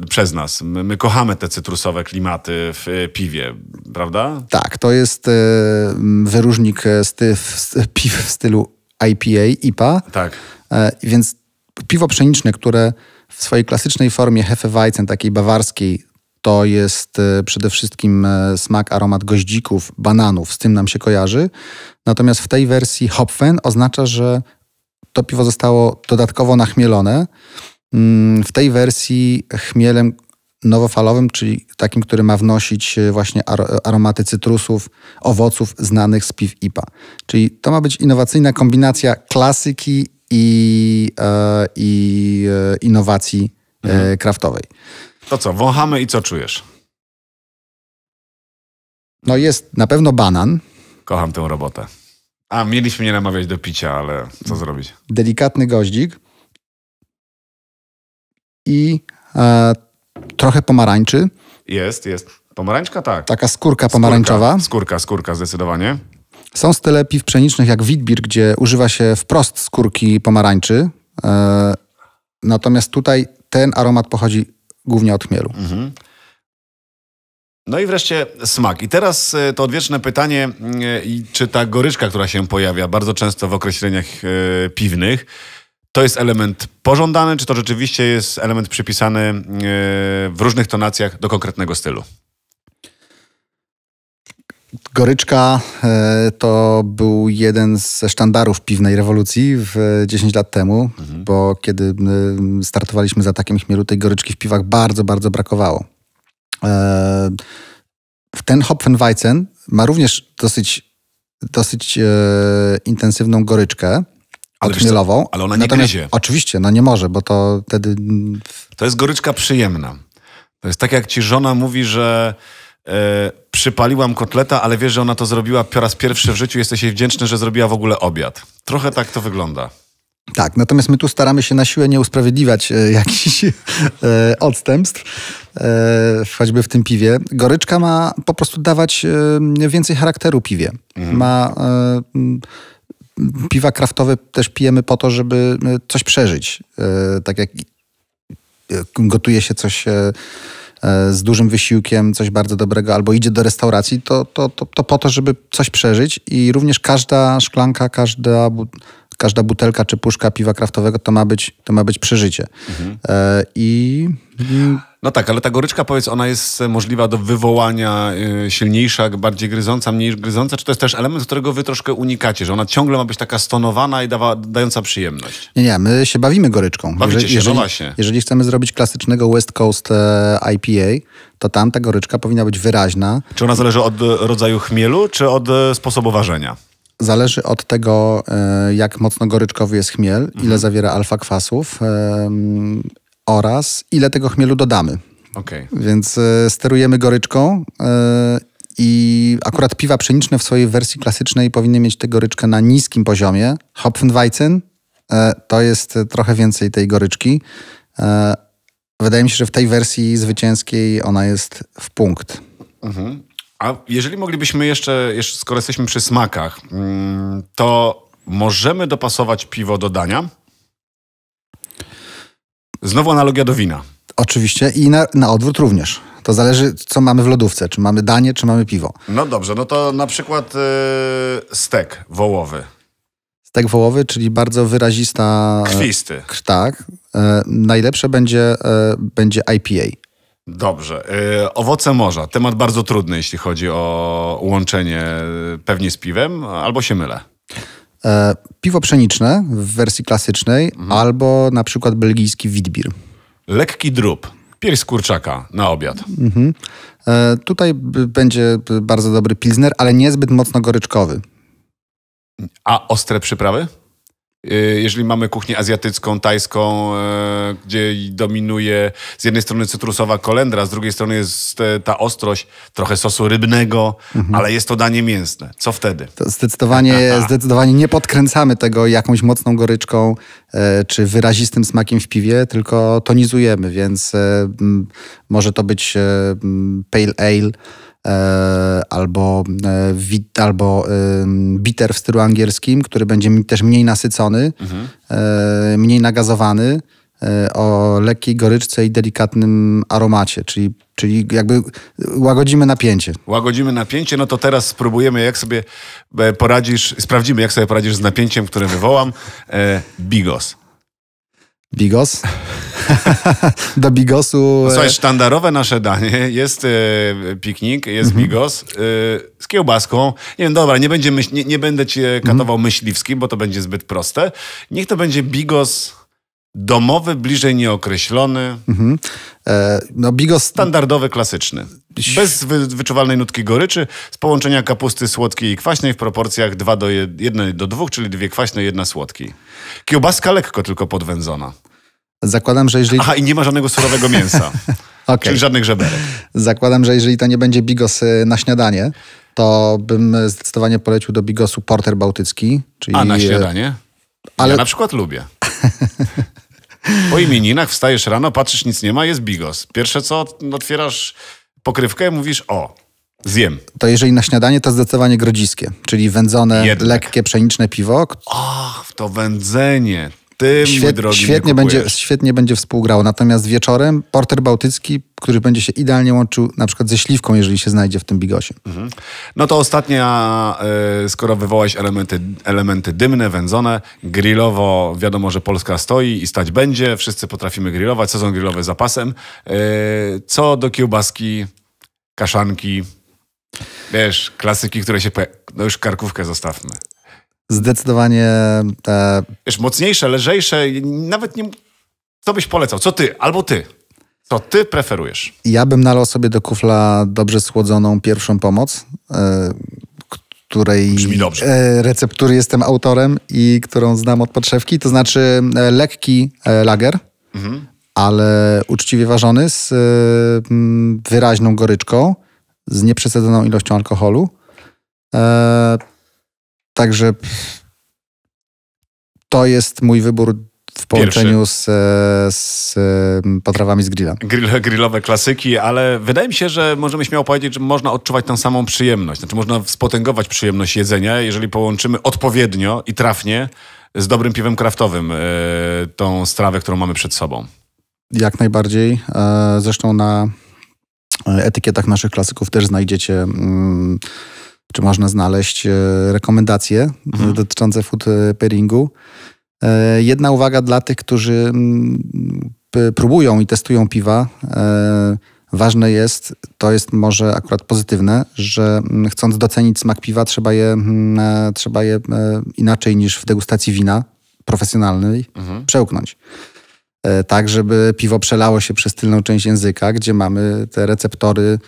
przez nas. My, my, kochamy te cytrusowe klimaty w piwie, prawda? Tak, to jest mm, wyróżnik w piw w stylu IPA, IPA. Tak. Więc piwo pszeniczne, które w swojej klasycznej formie Hefeweizen, takiej bawarskiej, to jest e, przede wszystkim e, smak, aromat goździków, bananów, z tym nam się kojarzy. Natomiast w tej wersji Hopfen oznacza, że to piwo zostało dodatkowo nachmielone. Mm, w tej wersji chmielem nowofalowym, czyli takim, który ma wnosić e, właśnie aromaty cytrusów, owoców znanych z piw IPA. Czyli to ma być innowacyjna kombinacja klasyki i, e, i e, innowacji e, mhm. kraftowej. To co, wąchamy i co czujesz? No jest na pewno banan. Kocham tę robotę. A, mieliśmy nie namawiać do picia, ale co zrobić? Delikatny goździk i e, trochę pomarańczy. Jest, jest. Pomarańczka, tak. Taka skórka pomarańczowa. Skórka, skórka, skórka zdecydowanie. Są style piw pszenicznych jak Witbier, gdzie używa się wprost skórki pomarańczy. E, natomiast tutaj ten aromat pochodzi głównie od chmielu. Mhm. No i wreszcie smak. I teraz e, to odwieczne pytanie, e, czy ta goryczka, która się pojawia bardzo często w określeniach piwnych, to jest element pożądany, czy to rzeczywiście jest element przypisany w różnych tonacjach do konkretnego stylu? Goryczka e, to był jeden ze sztandarów piwnej rewolucji w 10 e, lat temu, mhm. bo kiedy startowaliśmy za takim chmielu, tej goryczki w piwach bardzo, bardzo brakowało. E, ten Hopfenweizen ma również dosyć, dosyć intensywną goryczkę, ale odchmielową. Ale ona nie Natomiast, gryzie. Oczywiście, no nie może, bo to wtedy... To jest goryczka przyjemna. To jest tak, jak ci żona mówi, że E, przypaliłam kotleta, ale wiesz, że ona to zrobiła po raz pierwszy w życiu. Jesteś jej wdzięczny, że zrobiła w ogóle obiad. Trochę tak to wygląda. Tak, natomiast my tu staramy się na siłę nie usprawiedliwiać e, jakichś e, odstępstw, e, choćby w tym piwie. Goryczka ma po prostu dawać e, więcej charakteru piwie. Mhm. Ma e, piwa kraftowe też pijemy po to, żeby e, coś przeżyć. tak jak gotuje się coś E, z dużym wysiłkiem coś bardzo dobrego albo idzie do restauracji, to, to, to, to po to, żeby coś przeżyć i również każda szklanka, każda każda butelka czy puszka piwa kraftowego to ma być, to ma być przeżycie. Mhm. E, I mm, no tak, ale ta goryczka, powiedz, ona jest możliwa do wywołania, y, silniejsza, bardziej gryząca, mniej gryząca? Czy to jest też element, którego wy troszkę unikacie, że ona ciągle ma być taka stonowana i dawa, dająca przyjemność? Nie, nie, my się bawimy goryczką. Bawicie jeżeli, się, no jeżeli, no właśnie. Jeżeli chcemy zrobić klasycznego West Coast e, IPA, to tam ta goryczka powinna być wyraźna. Czy ona zależy od e, rodzaju chmielu, czy od e, sposobu ważenia? Zależy od tego, e, jak mocno goryczkowy jest chmiel, ile mhm. zawiera alfa kwasów, oraz ile tego chmielu dodamy. Okay. Więc y, sterujemy goryczką y, i akurat piwa pszeniczne w swojej wersji klasycznej powinny mieć tę goryczkę na niskim poziomie. Hopfenweizen e, to jest trochę więcej tej goryczki. Wydaje mi się, że w tej wersji zwycięskiej ona jest w punkt. Mhm. A jeżeli moglibyśmy jeszcze, jeszcze skoro jesteśmy przy smakach, mm, to możemy dopasować piwo do dania? Znowu analogia do wina. Oczywiście i na, na odwrót również. To zależy, co mamy w lodówce. Czy mamy danie, czy mamy piwo. No dobrze, no to na przykład yy, stek wołowy. Stek wołowy, czyli bardzo wyrazista... E, Krwisty. K, tak. Yy, najlepsze będzie, yy, będzie IPA. Dobrze. Y, owoce morza. Temat bardzo trudny, jeśli chodzi o łączenie y, pewnie z piwem, albo się mylę. E, piwo pszeniczne w wersji klasycznej mhm. albo na przykład belgijski witbier. Lekki drób, pierś kurczaka na obiad. Mhm. E, tutaj będzie bardzo dobry pilsner, ale niezbyt mocno goryczkowy. A ostre przyprawy? Y, jeżeli mamy kuchnię azjatycką, tajską, y, gdzie dominuje z jednej strony cytrusowa kolendra, z drugiej strony jest ta ostrość, trochę sosu rybnego, mhm. ale jest to danie mięsne. Co wtedy? To zdecydowanie, zdecydowanie nie podkręcamy tego jakąś mocną goryczką e, czy wyrazistym smakiem w piwie, tylko tonizujemy, więc e, może to być e, pale ale, E, albo, e, albo biter w stylu angielskim, który będzie też mniej nasycony, mhm. E, mniej nagazowany, o lekkiej goryczce i delikatnym aromacie, czyli, czyli jakby łagodzimy napięcie. Łagodzimy napięcie, no to teraz spróbujemy, jak sobie poradzisz, sprawdzimy, jak sobie poradzisz z napięciem, które wywołam. Bigos. Bigos? Do bigosu. No e, słuchaj, sztandarowe nasze danie. Jest e, piknik, jest mm -hmm. bigos e, z kiełbaską. Nie wiem, dobra, nie, będzie myśl, nie, nie, będę cię katował mm -hmm. myśliwski, bo to będzie zbyt proste. Niech to będzie bigos Domowy, bliżej nieokreślony. Mhm. E, no, bigos... Standardowy, klasyczny. Bez wy wyczuwalnej nutki goryczy, z połączenia kapusty słodkiej i kwaśnej w proporcjach 2 do 1 do 2, czyli dwie kwaśne, jedna słodkiej. Kiełbaska lekko tylko podwędzona. Zakładam, że jeżeli... Aha, i nie ma żadnego surowego mięsa. okay. Czyli żadnych żeberek. Zakładam, że jeżeli to nie będzie bigos y, na śniadanie, to bym zdecydowanie polecił do bigosu porter bałtycki. Czyli... A, na y, śniadanie? Ale... Ja na przykład lubię. Po imieninach wstajesz rano, patrzysz, nic nie ma, jest bigos. Pierwsze co, otwierasz pokrywkę, mówisz o, zjem. To jeżeli na śniadanie, to zdecydowanie grodziskie, czyli wędzone, Jednak. lekkie, pszeniczne piwo. Ach, to wędzenie tym, Świet, drogi, świetnie, będzie, świetnie będzie współgrało. Natomiast wieczorem porter bałtycki, który będzie się idealnie łączył na przykład ze śliwką, jeżeli się znajdzie w tym bigosie. Mhm. No to ostatnia, e, skoro wywołałeś elementy, elementy dymne, wędzone, grillowo wiadomo, że Polska stoi i stać będzie, wszyscy potrafimy grillować, sezon grillowy zapasem. E, co do kiełbaski, kaszanki, wiesz, klasyki, które się... No już karkówkę zostawmy zdecydowanie... E... Wiesz, mocniejsze, lżejsze, nawet nie... Co byś polecał? Co ty? Albo ty? Co ty preferujesz? Ja bym nalał sobie do kufla dobrze słodzoną pierwszą pomoc, y, której y, receptury jestem autorem i którą znam od podszewki, to znaczy e, lekki lager, mhm. ale uczciwie ważony z wyraźną goryczką, z nieprzesadzoną ilością alkoholu. Także to jest mój wybór w połączeniu z, z, mm, potrawami z grilla. Grill, grillowe klasyki, ale wydaje mi się, że możemy śmiało powiedzieć, że można odczuwać tą samą przyjemność. Znaczy można spotęgować przyjemność jedzenia, jeżeli połączymy odpowiednio i trafnie z dobrym piwem kraftowym e, tą strawę, którą mamy przed sobą. Jak najbardziej. E, zresztą na e, etykietach naszych klasyków też znajdziecie mm, czy można znaleźć e, rekomendacje mhm. dotyczące food e, pairingu. E, jedna uwaga dla tych, którzy mm, próbują i testują piwa. Ważne jest, to jest może akurat pozytywne, że mm, chcąc docenić smak piwa, trzeba je, mm, trzeba je inaczej niż w degustacji wina profesjonalnej mhm. przełknąć. Tak, żeby piwo przelało się przez tylną część języka, gdzie mamy te receptory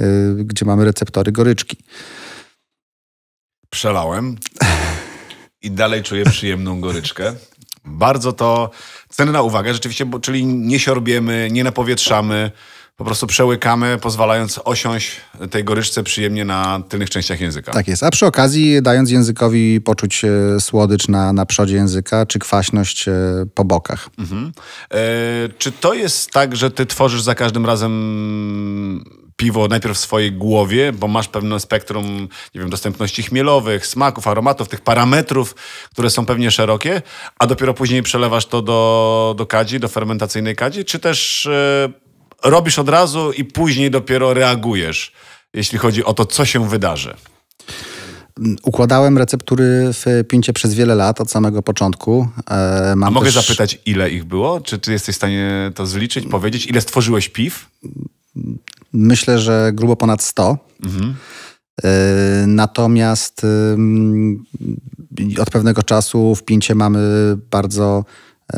Y, gdzie mamy receptory goryczki. Przelałem i dalej czuję przyjemną goryczkę. Bardzo to cenna uwaga, rzeczywiście, bo, czyli nie siorbiemy, nie napowietrzamy, po prostu przełykamy, pozwalając osiąść tej goryczce przyjemnie na tylnych częściach języka. Tak jest, a przy okazji dając językowi poczuć e, słodycz na, na przodzie języka, czy kwaśność e, po bokach. Mhm. E, czy to jest tak, że ty tworzysz za każdym razem piwo najpierw w swojej głowie, bo masz pewne spektrum, nie wiem, dostępności chmielowych, smaków, aromatów, tych parametrów, które są pewnie szerokie, a dopiero później przelewasz to do, do kadzi, do fermentacyjnej kadzi, czy też e, robisz od razu i później dopiero reagujesz, jeśli chodzi o to, co się wydarzy? Układałem receptury w Pincie przez wiele lat, od samego początku. E, mam A mogę też... zapytać, ile ich było? Czy ty jesteś w stanie to zliczyć, powiedzieć? Ile stworzyłeś piw? Myślę, że grubo ponad 100. Mhm. Y, natomiast y, od pewnego czasu w Pincie mamy bardzo y,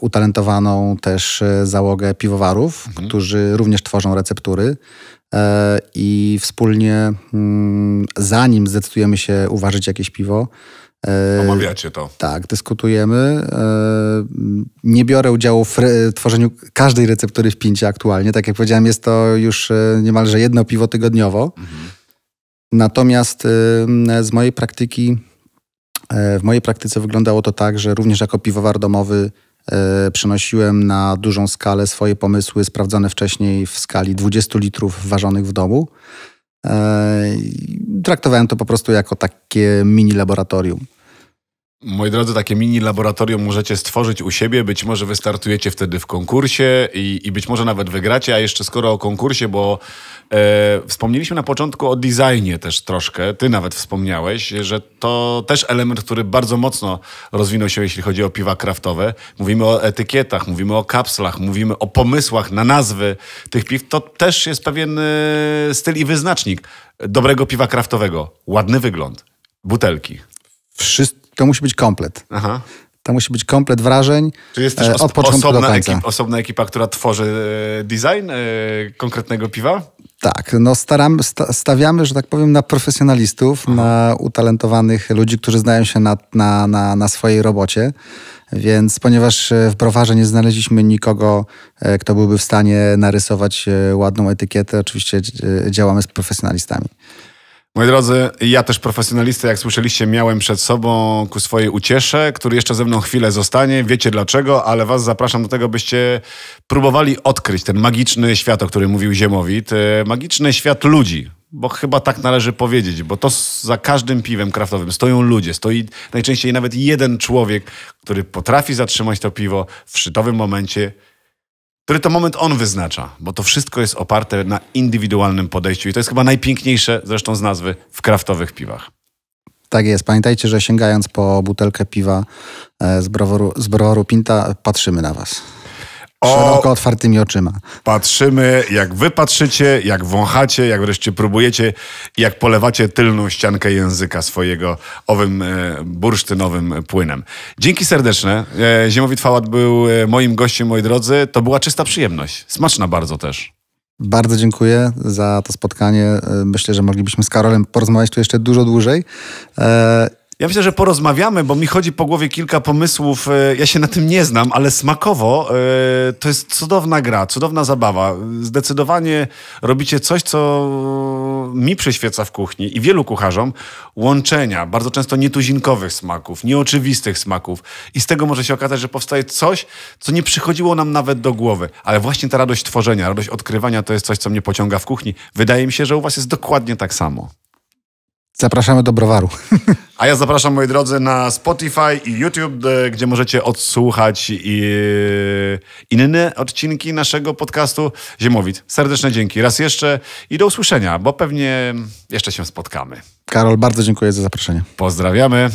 utalentowaną też załogę piwowarów, mhm. którzy również tworzą receptury. I wspólnie, mm, zanim zdecydujemy się uważać jakieś piwo, E, Omawiacie to. Tak, dyskutujemy. E, nie biorę udziału w tworzeniu każdej receptury w Pincie aktualnie. Tak jak powiedziałem, jest to już e, niemalże jedno piwo tygodniowo. Mhm. Natomiast z mojej praktyki, w mojej praktyce wyglądało to tak, że również jako piwowar domowy przenosiłem na dużą skalę swoje pomysły sprawdzone wcześniej w skali 20 litrów ważonych w domu traktowałem to po prostu jako takie mini laboratorium. Moi drodzy, takie mini laboratorium możecie stworzyć u siebie. Być może wystartujecie wtedy w konkursie i, i być może nawet wygracie. A jeszcze skoro o konkursie, bo e, wspomnieliśmy na początku o designie też troszkę. Ty nawet wspomniałeś, że to też element, który bardzo mocno rozwinął się, jeśli chodzi o piwa kraftowe. Mówimy o etykietach, mówimy o kapslach, mówimy o pomysłach na nazwy tych piw. To też jest pewien e, styl i wyznacznik dobrego piwa kraftowego, ładny wygląd, butelki. Wszystko, to musi być komplet. Aha. To musi być komplet wrażeń. Czy jest też od początku osobna, do końca. Ekip, osobna ekipa, która tworzy e, design e, konkretnego piwa? Tak, no staramy, stawiamy, że tak powiem, na profesjonalistów, Aha. na utalentowanych ludzi, którzy znają się na, na, na, na swojej robocie. Więc ponieważ e, w browarze nie znaleźliśmy nikogo, e, kto byłby w stanie narysować e, ładną etykietę, oczywiście działamy z profesjonalistami. Moi drodzy, ja też profesjonalistę, jak słyszeliście, miałem przed sobą ku swojej uciesze, który jeszcze ze mną chwilę zostanie. Wiecie dlaczego, ale was zapraszam do tego, byście próbowali odkryć ten magiczny świat, o którym mówił Ziemowit. E, magiczny świat ludzi, bo chyba tak należy powiedzieć, bo to za każdym piwem kraftowym stoją ludzie, stoi najczęściej nawet jeden człowiek, który potrafi zatrzymać to piwo w szczytowym momencie, który to moment on wyznacza, bo to wszystko jest oparte na indywidualnym podejściu i to jest chyba najpiękniejsze zresztą z nazwy w kraftowych piwach. Tak jest. Pamiętajcie, że sięgając po butelkę piwa e, z Browaru Pinta, patrzymy na Was szeroko otwartymi oczyma. Patrzymy, jak wy patrzycie, jak wąchacie, jak wreszcie próbujecie, jak polewacie tylną ściankę języka swojego owym e, bursztynowym płynem. Dzięki serdeczne. E, Ziemowi Twałat był e, moim gościem, moi drodzy. To była czysta przyjemność. Smaczna bardzo też. Bardzo dziękuję za to spotkanie. E, myślę, że moglibyśmy z Karolem porozmawiać tu jeszcze dużo dłużej. E, ja myślę, że porozmawiamy, bo mi chodzi po głowie kilka pomysłów. E, ja się na tym nie znam, ale smakowo e, to jest cudowna gra, cudowna zabawa. Zdecydowanie robicie coś, co mi przyświeca w kuchni i wielu kucharzom łączenia bardzo często nietuzinkowych smaków, nieoczywistych smaków. I z tego może się okazać, że powstaje coś, co nie przychodziło nam nawet do głowy. Ale właśnie ta radość tworzenia, radość odkrywania to jest coś, co mnie pociąga w kuchni. Wydaje mi się, że u Was jest dokładnie tak samo. Zapraszamy do browaru. A ja zapraszam, moi drodzy, na Spotify i YouTube, e, gdzie możecie odsłuchać e, inne odcinki naszego podcastu Ziemowit. Serdeczne dzięki raz jeszcze i do usłyszenia, bo pewnie jeszcze się spotkamy. Karol, bardzo dziękuję za zaproszenie. Pozdrawiamy.